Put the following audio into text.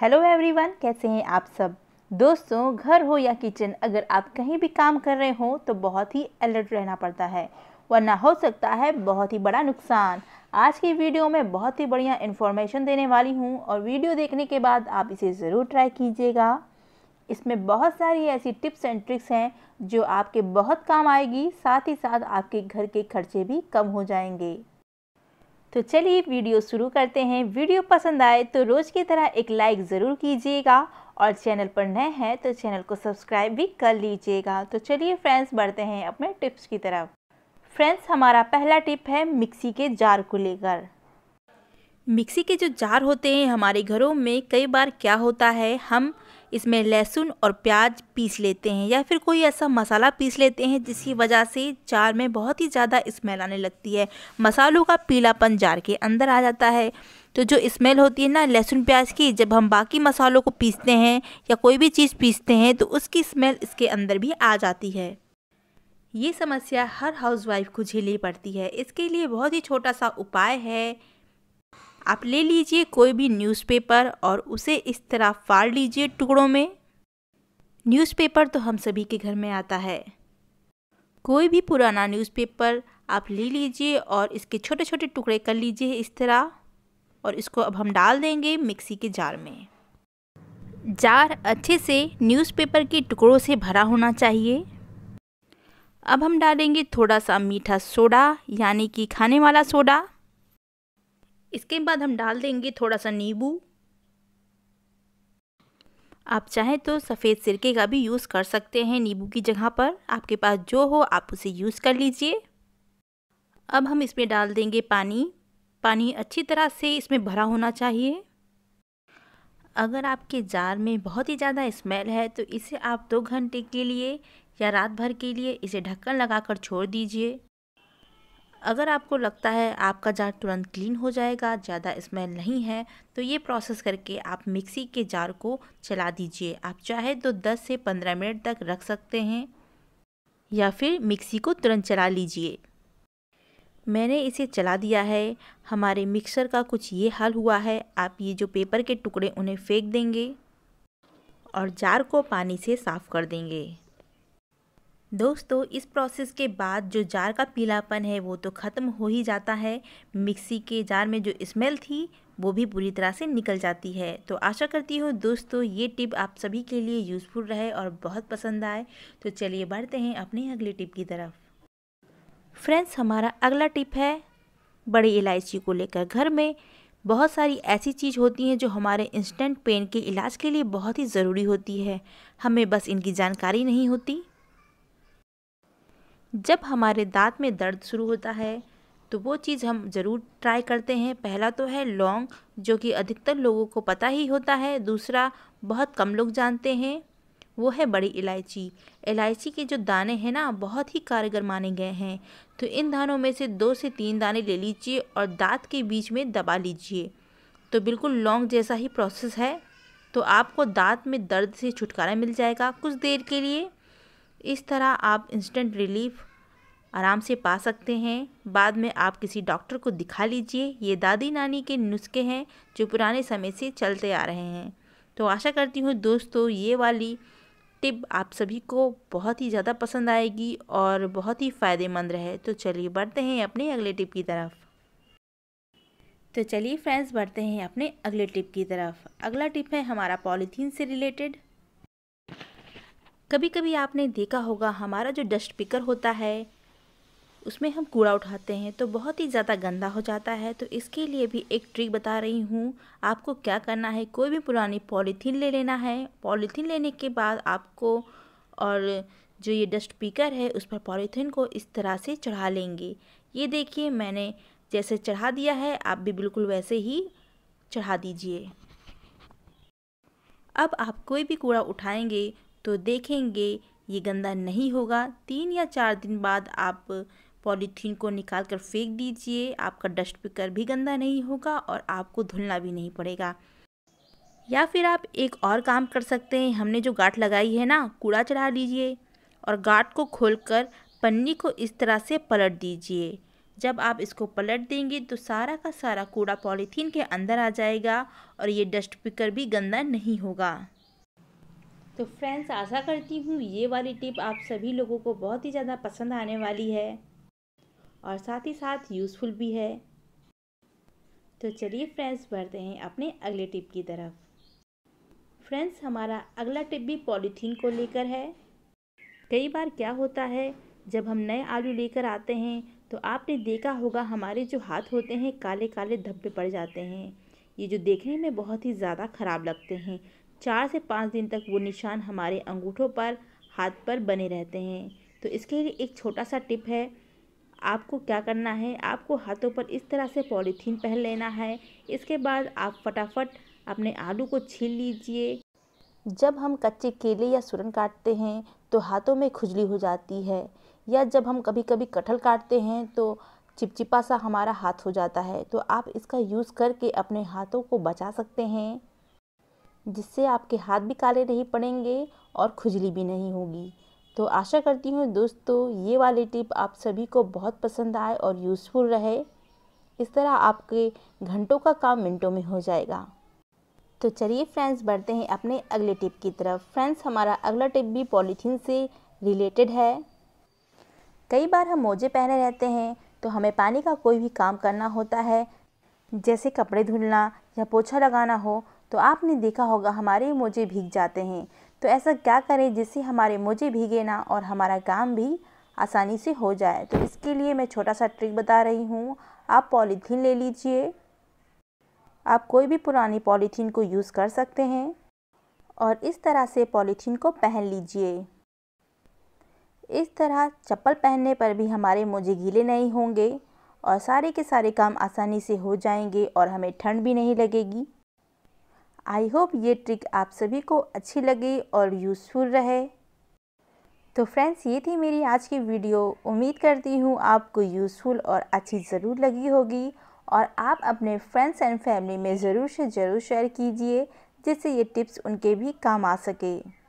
hello everyone कैसे हैं आप सब दोस्तों घर हो या किचन अगर आप कहीं भी काम कर रहे हो तो बहुत ही अलर्ट रहना पड़ता है वरना हो सकता है बहुत ही बड़ा नुकसान आज की वीडियो में बहुत ही बढ़िया इन्फॉर्मेशन देने वाली हूँ और वीडियो देखने के बाद आप इसे ज़रूर ट्राई कीजिएगा इसमें बहुत सारी ऐसी टिप्स एंड ट्रिक्स हैं जो आपके बहुत काम आएगी साथ ही साथ आपके घर के खर्चे भी कम हो जाएंगे तो चलिए वीडियो शुरू करते हैं वीडियो पसंद आए तो रोज़ की तरह एक लाइक ज़रूर कीजिएगा और चैनल पर नए हैं तो चैनल को सब्सक्राइब भी कर लीजिएगा तो चलिए फ्रेंड्स बढ़ते हैं अपने टिप्स की तरफ फ्रेंड्स हमारा पहला टिप है मिक्सी के जार को लेकर मिक्सी के जो जार होते हैं हमारे घरों में कई बार क्या होता है हम इसमें लहसुन और प्याज पीस लेते हैं या फिर कोई ऐसा मसाला पीस लेते हैं जिसकी वजह से चार में बहुत ही ज़्यादा स्मेल आने लगती है मसालों का पीलापन जार के अंदर आ जाता है तो जो स्मेल होती है ना लहसुन प्याज की जब हम बाकी मसालों को पीसते हैं या कोई भी चीज़ पीसते हैं तो उसकी स्मेल इसके अंदर भी आ जाती है ये समस्या हर हाउसवाइफ को झेलनी पड़ती है इसके लिए बहुत ही छोटा सा उपाय है आप ले लीजिए कोई भी न्यूज़पेपर और उसे इस तरह फाड़ लीजिए टुकड़ों में न्यूज़पेपर तो हम सभी के घर में आता है कोई भी पुराना न्यूज़पेपर आप ले लीजिए और इसके छोटे छोटे टुकड़े कर लीजिए इस तरह और इसको अब हम डाल देंगे मिक्सी के जार में जार अच्छे से न्यूज़पेपर के टुकड़ों से भरा होना चाहिए अब हम डालेंगे थोड़ा सा मीठा सोडा यानी कि खाने वाला सोडा इसके बाद हम डाल देंगे थोड़ा सा नींबू आप चाहें तो सफ़ेद सिरके का भी यूज़ कर सकते हैं नींबू की जगह पर आपके पास जो हो आप उसे यूज़ कर लीजिए अब हम इसमें डाल देंगे पानी पानी अच्छी तरह से इसमें भरा होना चाहिए अगर आपके जार में बहुत ही ज़्यादा स्मेल है तो इसे आप दो घंटे के लिए या रात भर के लिए इसे ढक्कन लगाकर छोड़ दीजिए अगर आपको लगता है आपका जार तुरंत क्लीन हो जाएगा ज़्यादा स्मेल नहीं है तो ये प्रोसेस करके आप मिक्सी के जार को चला दीजिए आप चाहे तो 10 से 15 मिनट तक रख सकते हैं या फिर मिक्सी को तुरंत चला लीजिए मैंने इसे चला दिया है हमारे मिक्सर का कुछ ये हाल हुआ है आप ये जो पेपर के टुकड़े उन्हें फेंक देंगे और जार को पानी से साफ़ कर देंगे दोस्तों इस प्रोसेस के बाद जो जार का पीलापन है वो तो ख़त्म हो ही जाता है मिक्सी के जार में जो स्मेल थी वो भी पूरी तरह से निकल जाती है तो आशा करती हूँ दोस्तों ये टिप आप सभी के लिए यूज़फुल रहे और बहुत पसंद आए तो चलिए बढ़ते हैं अपनी अगली टिप की तरफ फ्रेंड्स हमारा अगला टिप है बड़ी इलायची को लेकर घर में बहुत सारी ऐसी चीज़ होती हैं जो हमारे इंस्टेंट पेन के इलाज के लिए बहुत ही ज़रूरी होती है हमें बस इनकी जानकारी नहीं होती जब हमारे दांत में दर्द शुरू होता है तो वो चीज़ हम ज़रूर ट्राई करते हैं पहला तो है लौंग जो कि अधिकतर लोगों को पता ही होता है दूसरा बहुत कम लोग जानते हैं वो है बड़ी इलायची इलायची के जो दाने हैं ना बहुत ही कारगर माने गए हैं तो इन दानों में से दो से तीन दाने ले लीजिए और दांत के बीच में दबा लीजिए तो बिल्कुल लौंग जैसा ही प्रोसेस है तो आपको दांत में दर्द से छुटकारा मिल जाएगा कुछ देर के लिए इस तरह आप इंस्टेंट रिलीफ आराम से पा सकते हैं बाद में आप किसी डॉक्टर को दिखा लीजिए ये दादी नानी के नुस्खे हैं जो पुराने समय से चलते आ रहे हैं तो आशा करती हूँ दोस्तों ये वाली टिप आप सभी को बहुत ही ज़्यादा पसंद आएगी और बहुत ही फ़ायदेमंद रहे तो चलिए बढ़ते हैं अपने अगले टिप की तरफ तो चलिए फ्रेंड्स बढ़ते हैं अपने अगले टिप की तरफ अगला टिप है हमारा पॉलीथीन से रिलेटेड कभी कभी आपने देखा होगा हमारा जो डस्ट पिकर होता है उसमें हम कूड़ा उठाते हैं तो बहुत ही ज़्यादा गंदा हो जाता है तो इसके लिए भी एक ट्रिक बता रही हूँ आपको क्या करना है कोई भी पुरानी पॉलीथीन ले लेना है पॉलीथीन लेने के बाद आपको और जो ये डस्ट पिकर है उस पर पॉलीथीन को इस तरह से चढ़ा लेंगे ये देखिए मैंने जैसे चढ़ा दिया है आप भी बिल्कुल वैसे ही चढ़ा दीजिए अब आप कोई भी कूड़ा उठाएंगे तो देखेंगे ये गंदा नहीं होगा तीन या चार दिन बाद आप पॉलीथीन को निकाल कर फेंक दीजिए आपका डस्ट पिकर भी गंदा नहीं होगा और आपको धुलना भी नहीं पड़ेगा या फिर आप एक और काम कर सकते हैं हमने जो गाँट लगाई है ना कूड़ा चढ़ा लीजिए और गांठ को खोलकर पन्नी को इस तरह से पलट दीजिए जब आप इसको पलट देंगे तो सारा का सारा कूड़ा पॉलीथीन के अंदर आ जाएगा और ये डस्ट पिकर भी गंदा नहीं होगा तो फ्रेंड्स आशा करती हूँ ये वाली टिप आप सभी लोगों को बहुत ही ज़्यादा पसंद आने वाली है और साथ ही साथ यूज़फुल भी है तो चलिए फ्रेंड्स बढ़ते हैं अपने अगले टिप की तरफ फ्रेंड्स हमारा अगला टिप भी पॉलीथीन को लेकर है कई बार क्या होता है जब हम नए आलू लेकर आते हैं तो आपने देखा होगा हमारे जो हाथ होते हैं काले काले धब्बे पड़ जाते हैं ये जो देखने में बहुत ही ज़्यादा ख़राब लगते हैं चार से पाँच दिन तक वो निशान हमारे अंगूठों पर हाथ पर बने रहते हैं तो इसके लिए एक छोटा सा टिप है आपको क्या करना है आपको हाथों पर इस तरह से पॉलीथीन पहन लेना है इसके बाद आप फटाफट अपने आलू को छील लीजिए जब हम कच्चे केले या सुरन काटते हैं तो हाथों में खुजली हो जाती है या जब हम कभी कभी कटहल काटते हैं तो चिपचिपा सा हमारा हाथ हो जाता है तो आप इसका यूज़ करके अपने हाथों को बचा सकते हैं जिससे आपके हाथ भी काले नहीं पड़ेंगे और खुजली भी नहीं होगी तो आशा करती हूँ दोस्तों ये वाली टिप आप सभी को बहुत पसंद आए और यूज़फुल रहे इस तरह आपके घंटों का काम मिनटों में हो जाएगा तो चलिए फ्रेंड्स बढ़ते हैं अपने अगले टिप की तरफ फ्रेंड्स हमारा अगला टिप भी पॉलीथीन से रिलेटेड है कई बार हम मोजे पहने रहते हैं तो हमें पानी का कोई भी काम करना होता है जैसे कपड़े धुलना या पोछा लगाना हो तो आपने देखा होगा हमारे मोजे भीग जाते हैं तो ऐसा क्या करें जिससे हमारे मोजे भीगे ना और हमारा काम भी आसानी से हो जाए तो इसके लिए मैं छोटा सा ट्रिक बता रही हूँ आप पॉलीथीन ले लीजिए आप कोई भी पुरानी पॉलीथीन को यूज़ कर सकते हैं और इस तरह से पॉलीथीन को पहन लीजिए इस तरह चप्पल पहनने पर भी हमारे मोजे गीले नहीं होंगे और सारे के सारे काम आसानी से हो जाएंगे और हमें ठंड भी नहीं लगेगी आई होप ये ट्रिक आप सभी को अच्छी लगी और यूज़फुल रहे तो फ्रेंड्स ये थी मेरी आज की वीडियो उम्मीद करती हूँ आपको यूज़फुल और अच्छी ज़रूर लगी होगी और आप अपने फ्रेंड्स एंड फैमिली में ज़रूर से ज़रूर शेयर कीजिए जिससे ये टिप्स उनके भी काम आ सके